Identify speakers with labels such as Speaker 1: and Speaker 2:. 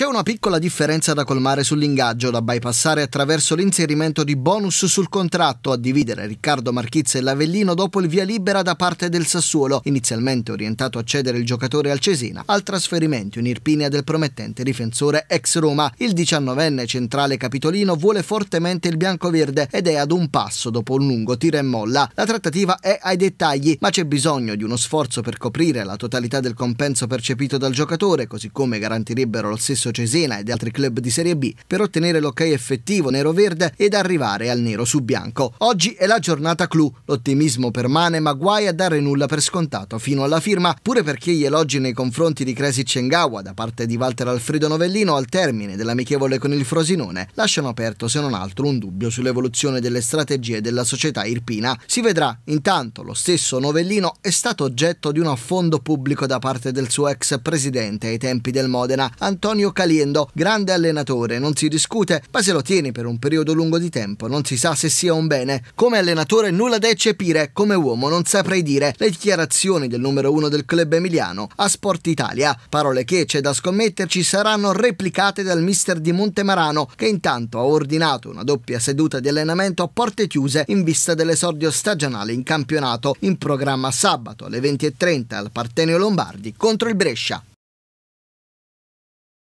Speaker 1: C'è una piccola differenza da colmare sull'ingaggio da bypassare attraverso l'inserimento di bonus sul contratto a dividere Riccardo Marchizza e l'Avellino dopo il via libera da parte del Sassuolo, inizialmente orientato a cedere il giocatore al Cesena, al trasferimento in Irpinia del promettente difensore ex Roma. Il 19enne centrale capitolino vuole fortemente il bianco-verde ed è ad un passo dopo un lungo tiro e molla. La trattativa è ai dettagli, ma c'è bisogno di uno sforzo per coprire la totalità del compenso percepito dal giocatore, così come garantirebbero lo stesso Lazio Cesena ed altri club di Serie B per ottenere l'ok effettivo nero-verde ed arrivare al nero su bianco. Oggi è la giornata clou, l'ottimismo permane ma guai a dare nulla per scontato fino alla firma, pure perché gli elogi nei confronti di Cresi Cengawa da parte di Walter Alfredo Novellino al termine dell'amichevole con il Frosinone lasciano aperto se non altro un dubbio sull'evoluzione delle strategie della società irpina. Si vedrà, intanto lo stesso Novellino è stato oggetto di un affondo pubblico da parte del suo ex presidente ai tempi del Modena, Antonio Fabio Caliendo, grande allenatore, non si discute, ma se lo tieni per un periodo lungo di tempo non si sa se sia un bene. Come allenatore nulla da eccepire, come uomo non saprei dire le dichiarazioni del numero uno del club emiliano a Sport Italia, parole che c'è da scommetterci saranno replicate dal mister di Montemarano che intanto ha ordinato una doppia seduta di allenamento a porte chiuse in vista dell'esordio stagionale in campionato in programma sabato alle 20.30 al Partenio Lombardi contro il Brescia.